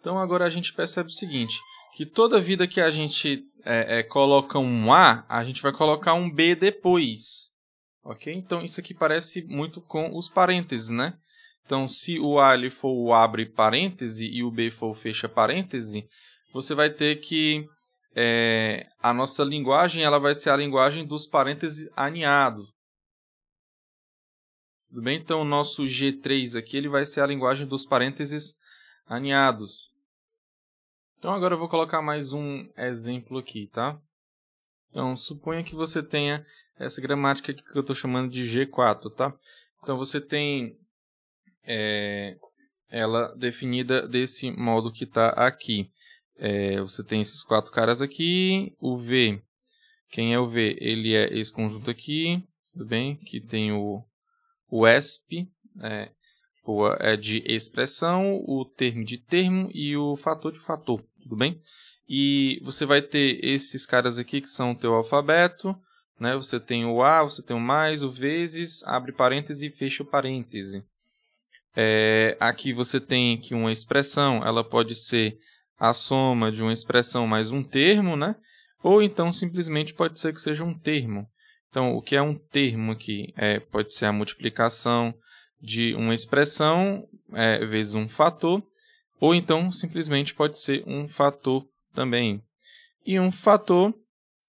Então agora a gente percebe o seguinte, que toda vida que a gente é, é, coloca um A, a gente vai colocar um B depois. Ok? Então isso aqui parece muito com os parênteses, né? Então se o A ele for o abre parêntese e o B for o fecha parêntese, você vai ter que é, a nossa linguagem ela vai ser a linguagem dos parênteses aninhados. Tudo bem? Então, o nosso G3 aqui ele vai ser a linguagem dos parênteses aninhados. Então agora eu vou colocar mais um exemplo aqui, tá? Então, suponha que você tenha essa gramática aqui que eu estou chamando de G4, tá? Então, você tem é, ela definida desse modo que está aqui. É, você tem esses quatro caras aqui, o V, quem é o V? Ele é esse conjunto aqui, tudo bem? Que tem o, o ESP, é, né? é de expressão, o termo de termo e o fator de fator tudo bem? E você vai ter esses caras aqui que são o teu alfabeto, né? Você tem o A, você tem o mais, o vezes, abre parêntese e fecha o parêntese. É, aqui você tem que uma expressão, ela pode ser a soma de uma expressão mais um termo, né? Ou então simplesmente pode ser que seja um termo. Então, o que é um termo aqui? É, pode ser a multiplicação de uma expressão é, vezes um fator, ou então simplesmente pode ser um fator também. E um fator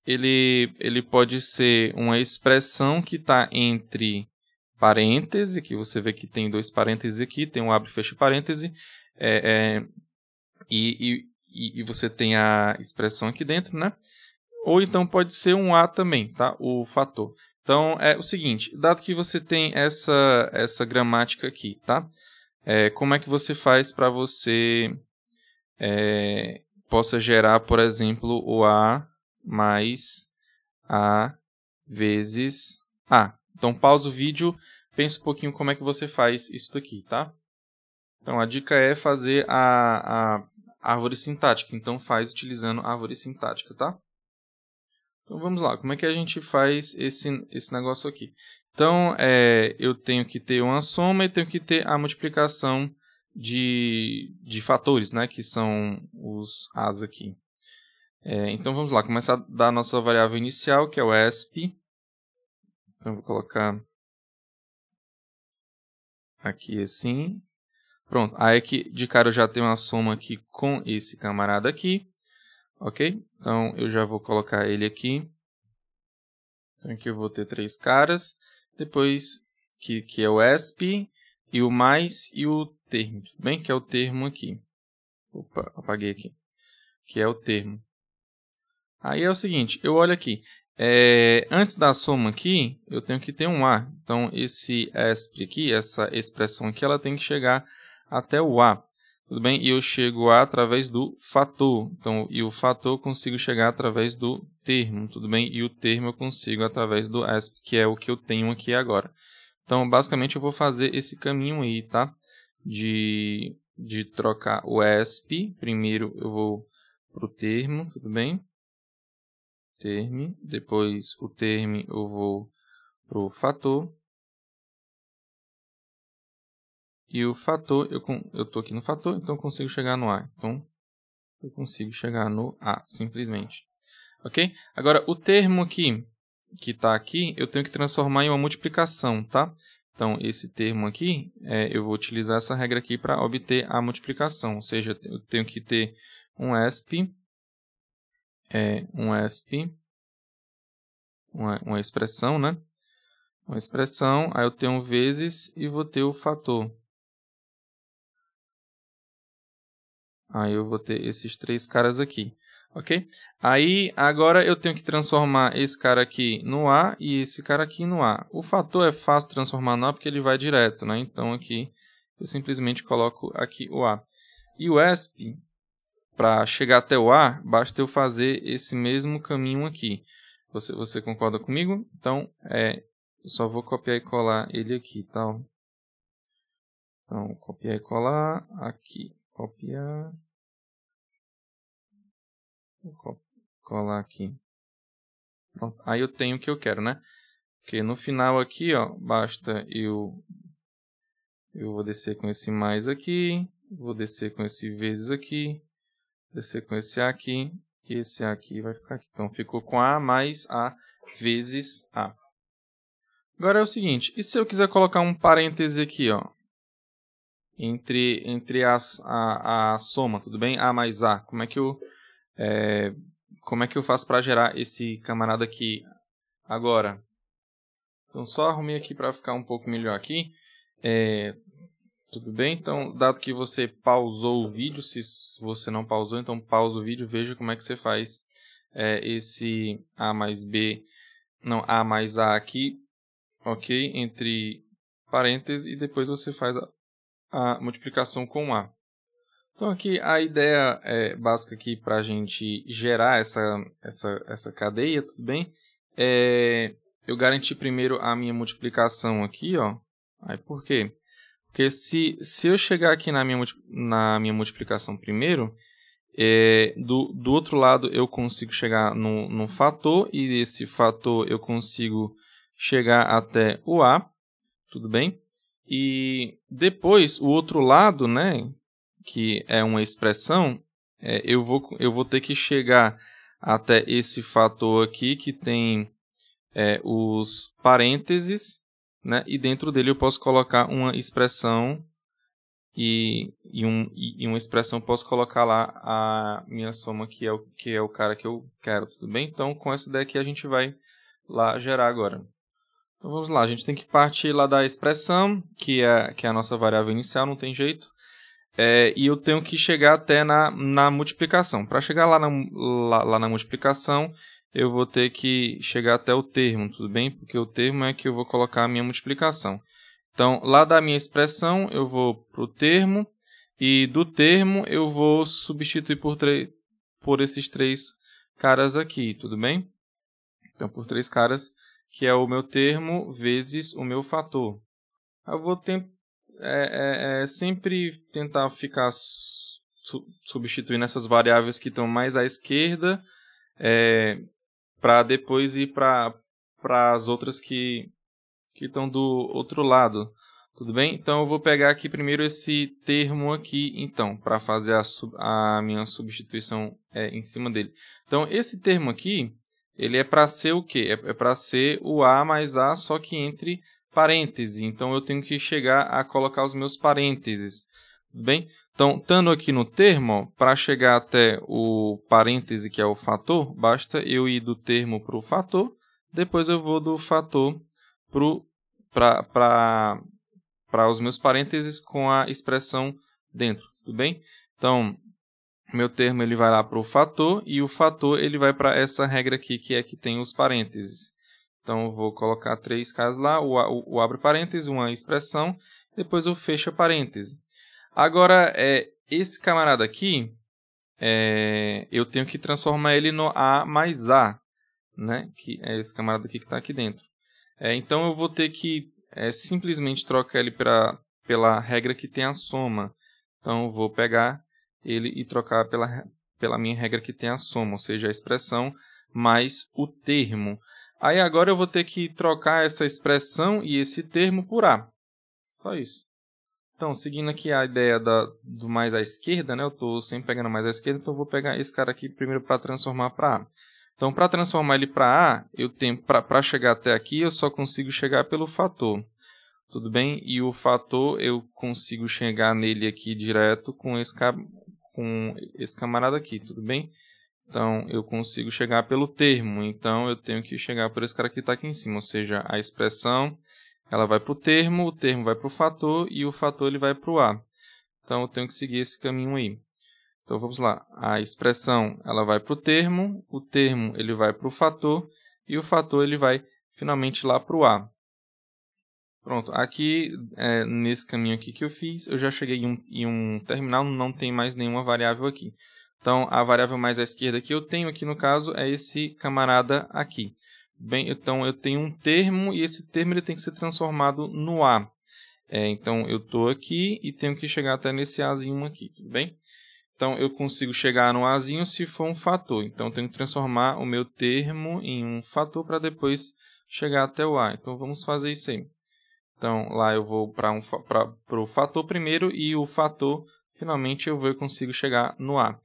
ele, ele pode ser uma expressão que está entre parêntese, que você vê que tem dois parênteses aqui, tem um abre e fecha parêntese, é, é, e, e, e você tem a expressão aqui dentro, né? Ou então pode ser um A também, tá? O fator. Então é o seguinte, dado que você tem essa, essa gramática aqui, tá? é, como é que você faz para você é, possa gerar, por exemplo, o A mais A vezes A. Então, pausa o vídeo, pensa um pouquinho como é que você faz isso daqui, tá? Então, a dica é fazer a, a árvore sintática. Então, faz utilizando a árvore sintática, tá? Então, vamos lá. Como é que a gente faz esse, esse negócio aqui? Então, é, eu tenho que ter uma soma e tenho que ter a multiplicação de, de fatores, né, que são os As aqui. É, então, vamos lá, começar da nossa variável inicial, que é o ESP. Então, eu vou colocar aqui assim. Pronto, aí aqui de cara eu já tenho uma soma aqui com esse camarada aqui. Ok? Então, eu já vou colocar ele aqui. Então, aqui eu vou ter três caras depois que, que é o ESP, e o mais e o termo, tudo bem? Que é o termo aqui. Opa, apaguei aqui. Que é o termo. Aí é o seguinte, eu olho aqui. É, antes da soma aqui, eu tenho que ter um A. Então, esse ESP aqui, essa expressão aqui, ela tem que chegar até o A tudo bem? E eu chego a através do fator. Então, e o fator eu consigo chegar através do termo, tudo bem? E o termo eu consigo através do asp, que é o que eu tenho aqui agora. Então, basicamente, eu vou fazer esse caminho aí, tá? De, de trocar o asp. Primeiro eu vou para o termo, tudo bem? Termo. Depois o termo eu vou para o fator. E o fator, eu estou aqui no fator, então eu consigo chegar no A. Então, eu consigo chegar no A, simplesmente. Ok? Agora, o termo aqui, que está aqui, eu tenho que transformar em uma multiplicação, tá? Então, esse termo aqui, é, eu vou utilizar essa regra aqui para obter a multiplicação. Ou seja, eu tenho que ter um ESP, é, um ESP, uma, uma expressão, né? Uma expressão, aí eu tenho vezes e vou ter o fator. Aí eu vou ter esses três caras aqui, ok? Aí, agora eu tenho que transformar esse cara aqui no A e esse cara aqui no A. O fator é fácil transformar no A porque ele vai direto, né? Então, aqui, eu simplesmente coloco aqui o A. E o ESP, para chegar até o A, basta eu fazer esse mesmo caminho aqui. Você, você concorda comigo? Então, é, eu só vou copiar e colar ele aqui, tá? Então, copiar e colar, aqui, copiar, Vou colar aqui. Pronto. Aí eu tenho o que eu quero, né? Porque no final aqui, ó, basta eu... Eu vou descer com esse mais aqui, vou descer com esse vezes aqui, descer com esse A aqui, e esse A aqui vai ficar aqui. Então ficou com A mais A vezes A. Agora é o seguinte, e se eu quiser colocar um parêntese aqui, ó? Entre, entre a, a, a soma, tudo bem? A mais A, como é que eu é, como é que eu faço para gerar esse camarada aqui agora? Então, só arrumei aqui para ficar um pouco melhor aqui. É, tudo bem? Então, dado que você pausou o vídeo, se você não pausou, então pausa o vídeo, veja como é que você faz é, esse A mais B, não, A mais A aqui, ok? Entre parênteses e depois você faz a, a multiplicação com A. Então aqui a ideia é, básica aqui para a gente gerar essa, essa, essa cadeia, tudo bem? É, eu garanti primeiro a minha multiplicação aqui, ó. Aí por quê? Porque se, se eu chegar aqui na minha, na minha multiplicação primeiro, é, do, do outro lado eu consigo chegar no, no fator, e desse fator eu consigo chegar até o A, tudo bem? E depois, o outro lado, né, que é uma expressão, é, eu, vou, eu vou ter que chegar até esse fator aqui que tem é, os parênteses, né? e dentro dele eu posso colocar uma expressão e, e, um, e, uma expressão eu posso colocar lá a minha soma que é, o, que é o cara que eu quero, tudo bem? Então com essa ideia aqui a gente vai lá gerar agora. Então vamos lá, a gente tem que partir lá da expressão, que é, que é a nossa variável inicial, não tem jeito é, e eu tenho que chegar até na, na multiplicação. Para chegar lá na, lá, lá na multiplicação, eu vou ter que chegar até o termo, tudo bem? Porque o termo é que eu vou colocar a minha multiplicação. Então, lá da minha expressão, eu vou para o termo, e do termo eu vou substituir por, por esses três caras aqui, tudo bem? Então, por três caras, que é o meu termo vezes o meu fator. Eu vou é, é, é sempre tentar ficar su substituindo essas variáveis que estão mais à esquerda é, para depois ir para as outras que estão do outro lado. Tudo bem? Então eu vou pegar aqui primeiro esse termo aqui, então, para fazer a, a, minha substituição é, em cima dele. Então esse termo aqui, ele é para ser o quê? É, é para ser o A mais A, só que entre parêntese. Então, eu tenho que chegar a colocar os meus parênteses. Tudo bem? Então, estando aqui no termo, para chegar até o parêntese, que é o fator, basta eu ir do termo para o fator, depois eu vou do fator para os meus parênteses com a expressão dentro, tudo bem? Então, meu termo ele vai lá para o fator e o fator ele vai para essa regra aqui que é que tem os parênteses. Então, vou colocar três casos lá, o, o, o abre parênteses, uma expressão, depois o fecha parênteses. Agora, é, esse camarada aqui, é, eu tenho que transformar ele no A mais A, né? que é esse camarada aqui que está aqui dentro. É, então, eu vou ter que é, simplesmente trocar ele pra, pela regra que tem a soma. Então, vou pegar ele e trocar pela, pela minha regra que tem a soma, ou seja, a expressão mais o termo. Aí agora eu vou ter que trocar essa expressão e esse termo por A. Só isso. Então, seguindo aqui a ideia da, do mais à esquerda, né? Eu estou sempre pegando mais à esquerda, então eu vou pegar esse cara aqui primeiro para transformar para A. Então, para transformar ele para A, eu tenho para chegar até aqui, eu só consigo chegar pelo fator. Tudo bem? E o fator eu consigo chegar nele aqui direto com esse, com esse camarada aqui, tudo bem? Então, eu consigo chegar pelo termo. Então, eu tenho que chegar por esse cara que está aqui em cima. Ou seja, a expressão ela vai para o termo, o termo vai para o fator e o fator ele vai para o A. Então, eu tenho que seguir esse caminho aí. Então, vamos lá. A expressão ela vai para o termo, o termo ele vai para o fator e o fator ele vai finalmente lá para o A. Pronto, aqui, é, nesse caminho aqui que eu fiz, eu já cheguei em um, em um terminal, não tem mais nenhuma variável aqui. Então, a variável mais à esquerda que eu tenho aqui, no caso, é esse camarada aqui. Bem, então, eu tenho um termo e esse termo ele tem que ser transformado no A. É, então, eu estou aqui e tenho que chegar até nesse Azinho aqui, tudo bem? Então, eu consigo chegar no Azinho se for um fator. Então, eu tenho que transformar o meu termo em um fator para depois chegar até o A. Então, vamos fazer isso aí. Então, lá eu vou para um, o fator primeiro e o fator, finalmente, eu vou, eu consigo chegar no A.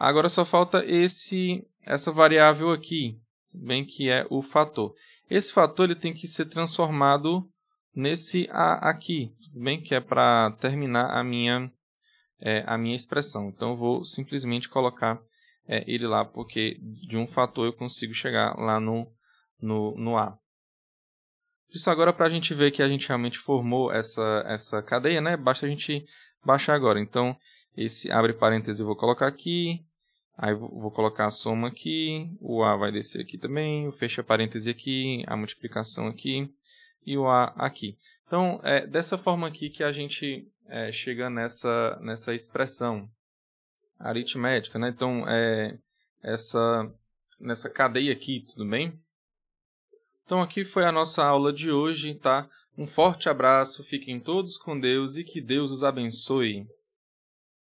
Agora só falta esse essa variável aqui, bem que é o fator. Esse fator ele tem que ser transformado nesse a aqui, bem que é para terminar a minha é, a minha expressão. Então eu vou simplesmente colocar é, ele lá, porque de um fator eu consigo chegar lá no, no, no a. Isso agora para a gente ver que a gente realmente formou essa, essa cadeia, né? Basta a gente baixar agora. Então, esse abre parênteses eu vou colocar aqui, Aí vou colocar a soma aqui, o A vai descer aqui também, o fecha parêntese aqui, a multiplicação aqui e o A aqui. Então, é dessa forma aqui que a gente é, chega nessa, nessa expressão aritmética. Né? Então, é, essa, nessa cadeia aqui, tudo bem? Então, aqui foi a nossa aula de hoje, tá? Um forte abraço, fiquem todos com Deus e que Deus os abençoe.